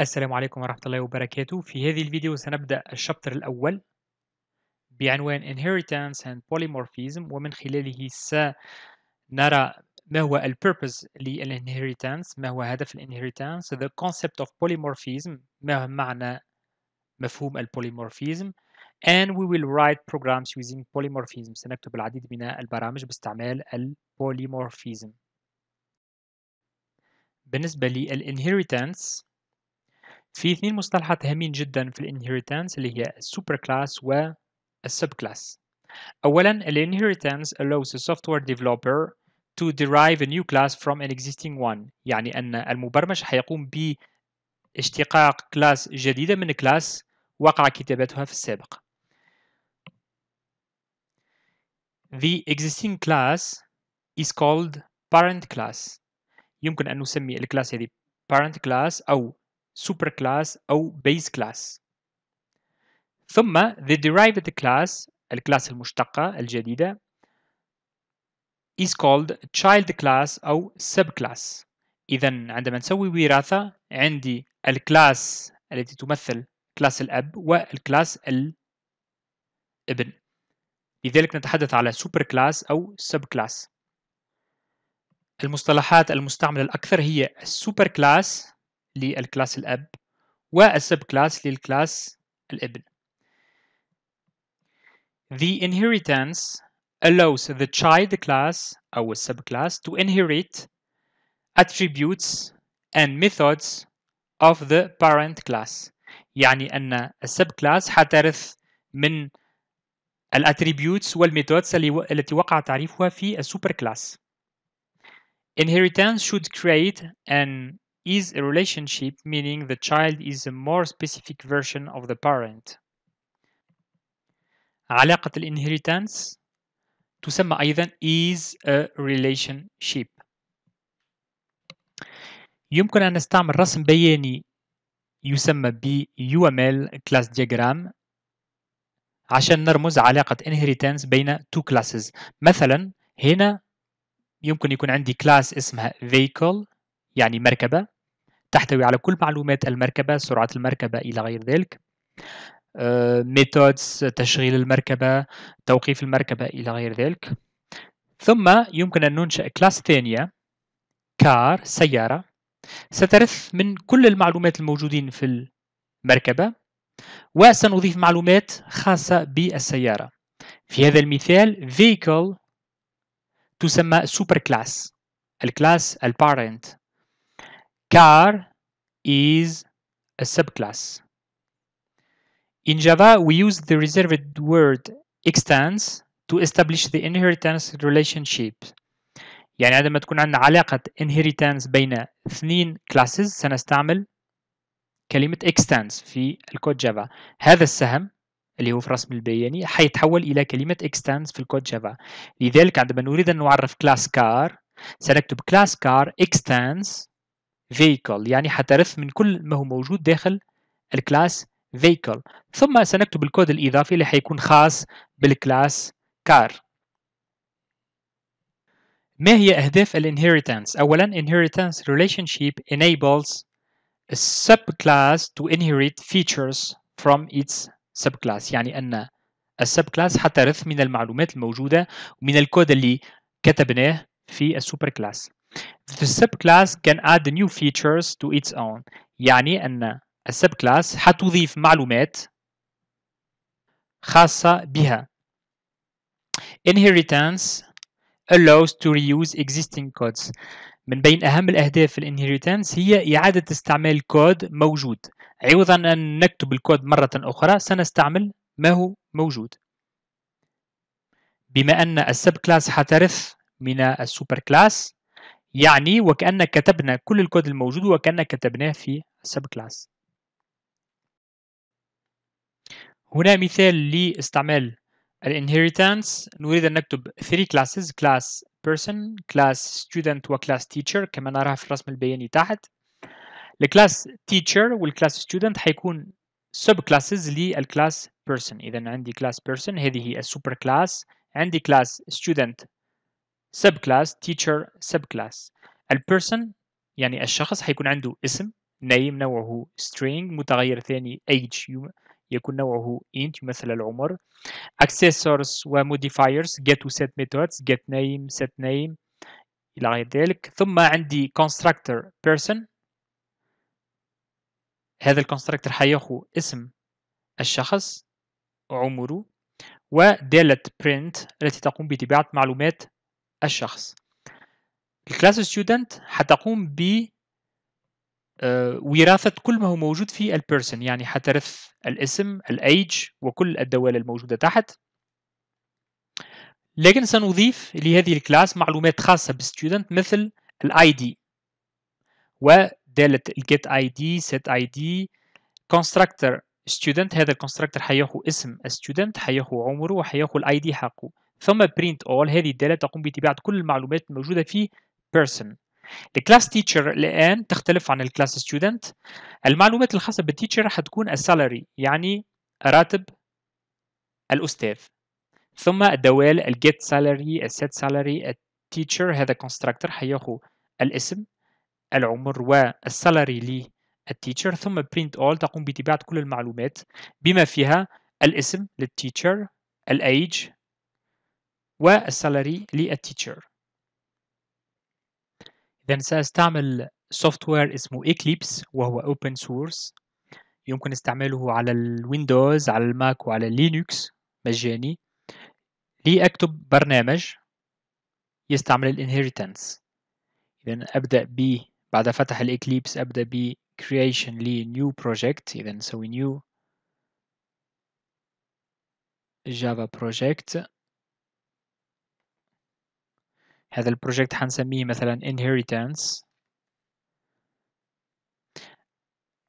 السلام عليكم ورحمة الله وبركاته في هذه الفيديو سنبدأ الشابتر الأول بعنوان Inheritance and Polymorphism ومن خلاله سنرى ما هو الـ purpose Inheritance ما هو هدف Inheritance the concept of polymorphism ما هو معنى مفهوم البوليمورفيزم and we will write programs using polymorphism سنكتب العديد من البرامج باستعمال البوليمورفيزم بالنسبة Inheritance في اثنين مصطلحات هامين جدا في الانهيرتانس اللي هي السوبر كلاس والسب كلاس اولا الانهيرتانس allows a software developer to derive a new class from an existing one يعني ان المبرمج حيقوم باشتقاق كلاس جديده من كلاس وقع كتابتها في السابق The existing class is called parent class يمكن أن نسمي الكلاس هذه parent class أو سوبر كلاس أو base class ثم the derived class الكلاس المشتقة الجديدة is called child class أو subclass إذا عندما نسوي وراثة عندي الكلاس التي تمثل كلاس الأب والكلاس الابن لذلك نتحدث على سوبر كلاس أو سب كلاس المصطلحات المستعملة الأكثر هي السوبر كلاس للكلاس الأب والسب كلاس للكلاس الابن. The inheritance allows the child class أو السب class to inherit attributes and methods of the parent class. يعني أن السب class حترث من الاتريبيوتس والميثودز التي وقع تعريفها في السوبر كلاس. Inheritance should create an is a relationship, meaning the child is a more specific version of the parent. علاقة الانهيرتانس تسمى أيضا is a relationship. يمكن أن نستعمل رسم بياني يسمى ب UML class diagram عشان نرمز علاقة inheritance بين two classes مثلا هنا يمكن يكون عندي class اسمها vehicle يعني مركبة تحتوي على كل معلومات المركبة سرعة المركبة إلى غير ذلك ميثودز آه، تشغيل المركبة توقيف المركبة إلى غير ذلك ثم يمكن أن ننشأ كلاس ثانية كار سيارة سترث من كل المعلومات الموجودين في المركبة وسنضيف معلومات خاصة بالسيارة في هذا المثال vehicle تسمى super class الكلاس parent car is a subclass. In Java, we use the reserved word extends to establish the inheritance relationship. يعني عندما تكون عندنا علاقة inheritance بين اثنين classes سنستعمل كلمة extends في الكود جافا. هذا السهم اللي هو في رسم البياني حيتحول إلى كلمة extends في الكود جافا. لذلك عندما نريد أن نعرف class car سنكتب class car extends vehicle يعني حترث من كل ما هو موجود داخل الكلاس vehicle ثم سنكتب الكود الإضافي اللي حيكون خاص بالكلاس car ما هي أهداف inheritance؟ أولا inheritance relationship enables a subclass to inherit features from its subclass يعني أن السبكلاس حترث من المعلومات الموجودة ومن الكود اللي كتبناه في السوبر كلاس The subclass can add new features to its own يعني أن subclass حتضيف معلومات خاصة بها Inheritance allows to reuse existing codes من بين أهم الأهداف في inheritance هي إعادة استعمال كود موجود عوضا أن نكتب الكود مرة أخرى سنستعمل ما هو موجود بما أن السب كلاس حترث من السوبر كلاس يعني وكأن كتبنا كل الكود الموجود وكأن كتبناه في سب كلاس هنا مثال لاستعمال الانهيرتنس نريد أن نكتب 3 classes class person class student و class teacher كما نراها في الرسم البياني تحت الكلاس teacher والكلاس student حيكون sub classes للكلاس person إذا عندي class person هذه هي السوبر كلاس عندي class student subclass teacher subclass البيرسون يعني الشخص حيكون عنده اسم name نوعه string متغير ثاني age يكون نوعه int مثل العمر accessors وmodifiers get وset methods get name set name إلى غير ذلك ثم عندي constructor person هذا الكونستراكتور حياخو اسم الشخص عمره ودالة print التي تقوم بطباعة معلومات الشخص الكلاس ستودنت حتقوم ب آه، وراثة كل ما هو موجود في البيرسون يعني حترث الاسم الايج وكل الدوال الموجودة تحت لكن سنضيف لهذه الكلاس معلومات خاصة بالستودنت مثل الاي دي ودالة الجيت اي دي سيت اي دي كونستراكتر ستودنت هذا الكونستراكتر حياخو اسم الستودنت حياخو عمره وحياخو الاي دي حقه ثم print all هذه الدالة تقوم بطباعة كل المعلومات الموجودة في person الكلاس تيتشر الآن تختلف عن الكلاس student المعلومات الخاصة بالتيتشر حتكون السالري يعني راتب الأستاذ ثم الدوال الجيت سالري السيت سالري التيتشر هذا constructor حياخو الاسم العمر والسالري ليه teacher ثم print all تقوم بطباعة كل المعلومات بما فيها الاسم للتيتشر الايج والسالري للتيتشر إذا سأستعمل سوفت وير اسمه اكليبس وهو اوبن سورس يمكن استعماله على الويندوز على الماك وعلى لينكس مجاني لأكتب برنامج يستعمل الانهيرتنس إذا أبدأ ب بعد فتح الإكليبس أبدأ ب creation لي new project إذا نسوي new Java project هذا البروجكت حنسميه مثلا inheritance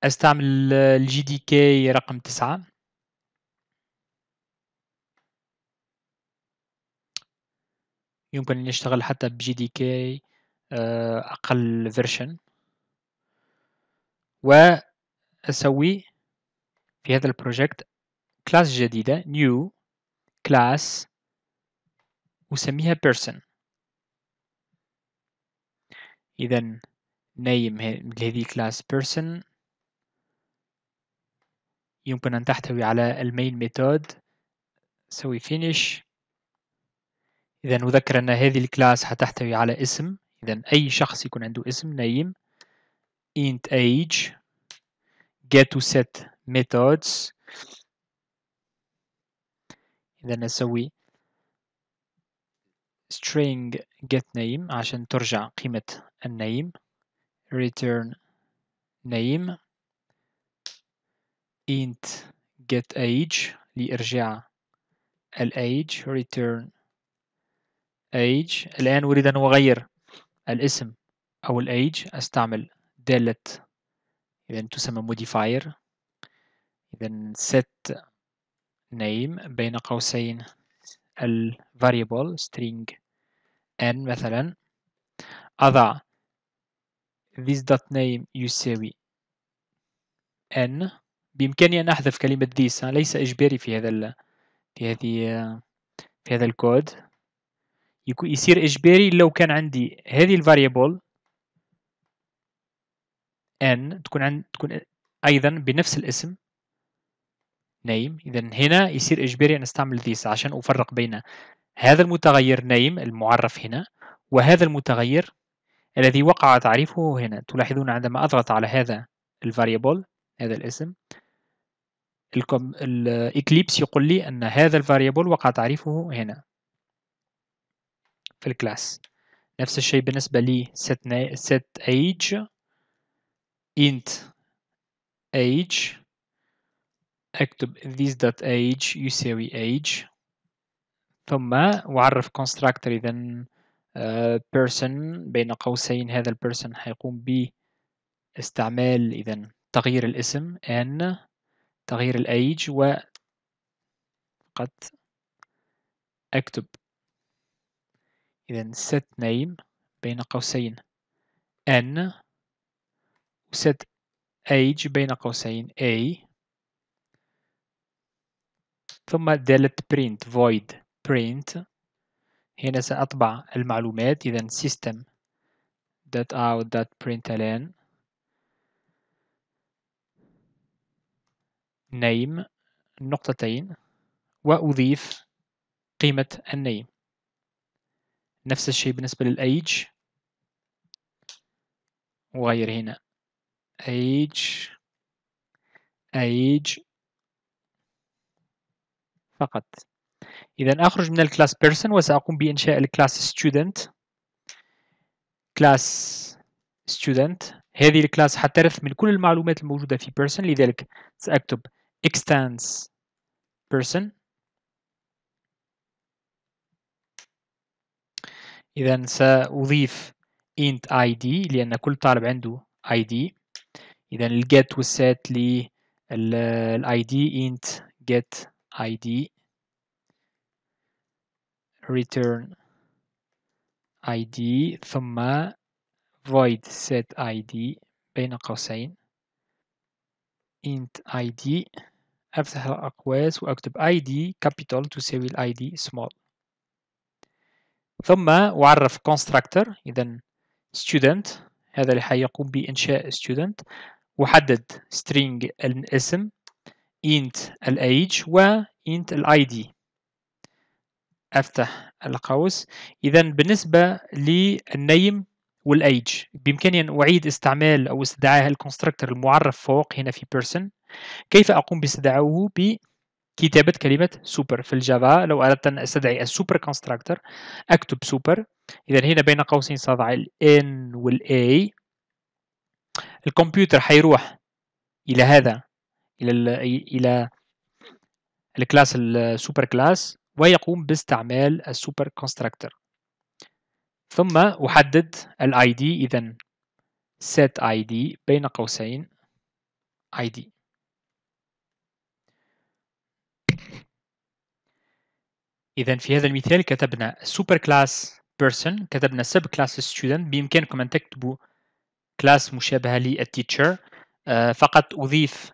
استعمل الجي دي كي رقم تسعة يمكن نشتغل حتى بجي دي كي أقل فيرشن وأسوي في هذا البروجكت كلاس جديدة new class وسميها person إذا name لهذه كلاس person يمكن أن تحتوي على المين ميثود سوي finish إذا نذكر أن هذه الكلاس حتحتوي على اسم إذا أي شخص يكون عنده اسم نايم int age get to set methods إذا نسوي string name عشان ترجع قيمة النame return name int age لإرجاع age return age الآن أريد أن أغير الاسم أو age أستعمل دالة إذا تسمى modifier إذا set name بين قوسين ال variable string n مثلا أضع this dot name يساوي n بإمكاني أن أحذف كلمة this ليس إجباري في هذا ال... في هذه في هذا الكود يصير إجباري لو كان عندي هذه variable n تكون عند تكون أيضا بنفس الاسم name اذا هنا يصير اجباري ان استعمل this عشان افرق بين هذا المتغير نيم المعرف هنا وهذا المتغير الذي وقع تعريفه هنا تلاحظون عندما اضغط على هذا الفاريبل هذا الاسم الإكليبس يقول لي أن هذا الفاريبل وقع تعريفه هنا في الكلاس نفس الشيء بالنسبة لي set, set age int age اكتب this.age يساوي age ثم وعرف constructor إذا آه، person بين قوسين هذا person حيقوم باستعمال إذا تغيير الاسم n تغيير age و فقط أكتب إذا set name بين قوسين n set age بين قوسين a ثم دالت print void print هنا سأطبع المعلومات إذا system dot out dot println name نقطتين وأضيف قيمة النيم نفس الشيء بالنسبة للأيج وغير هنا age age فقط إذا أخرج من الكلاس person وسأقوم بإنشاء الكلاس student كلاس student هذه الكلاس حترف من كل المعلومات الموجودة في person لذلك سأكتب extends person إذا سأضيف int id لأن كل طالب عنده id إذا الget للاي دي int get id return id ثم void set id بين قوسين int id افتح الاقواس واكتب id capital تساوي id small ثم أعرف constructor إذا student هذا اللي حيقوم بإنشاء student وحدد string الاسم int الage وint id افتح القوس اذا بالنسبه للنيم والايج بامكاني ان اعيد استعمال او استدعاء الكونستركتر المعرف فوق هنا في person كيف اقوم باستدعائه بكتابه كلمه سوبر في الجافا لو اردت ان استدعي السوبر كونستراكتور اكتب سوبر اذا هنا بين قوسين ساضع n والـ a الكمبيوتر حيروح الى هذا إلى إلى الكلاس السوبر كلاس ويقوم باستعمال السوبر كونستراكتور ثم أحدد الاي دي إذا set id بين قوسين id إذا في هذا المثال كتبنا سوبر كلاس person كتبنا سب كلاس student بإمكانكم أن تكتبوا class مشابهة للتيتشر آه، فقط أضيف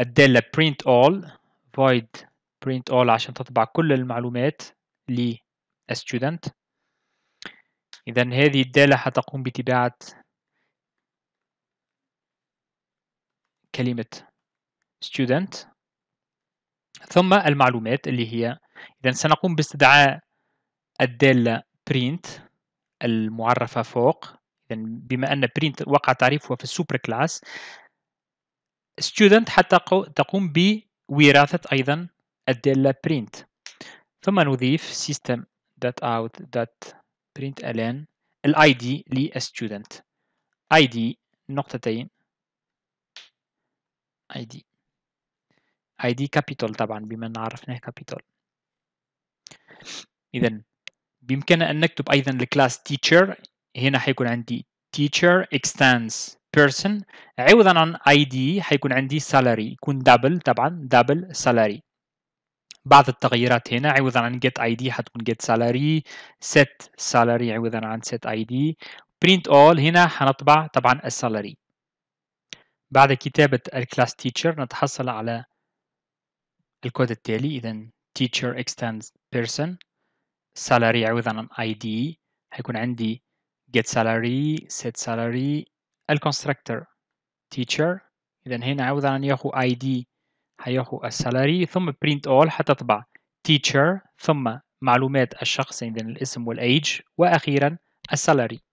ادالة ايه print all void print all عشان تطبع كل المعلومات ل student إذا هذه الدالة حتقوم بطباعة كلمة student ثم المعلومات اللي هي إذا سنقوم باستدعاء الدالة print المعرفة فوق إذا بما أن print وقع تعريفها في السوبر كلاس student حتى تقوم بوراثة أيضا الدالة print ثم نضيف system dot out dot الid للstudent id نقطتين id id capital طبعا بما ان عرفناه capital اذا بامكاننا ان نكتب ايضا لكلاس teacher هنا حيكون عندي teacher extends person عوضا عن ID حيكون عندي salary يكون double طبعا double salary بعض التغييرات هنا عوضا عن get ID حتكون get salary set salary عوضا عن set ID print all هنا حنطبع طبعا salary بعد كتابة الكلاس teacher نتحصل على الكود التالي إذا teacher extends person salary عوضا عن ID حيكون عندي get salary set salary constructor teacher اذا هنا عاوزة ياخو id هياخو salary ثم print all حتطبع teacher ثم معلومات الشخص اذا الاسم والايج واخيرا salary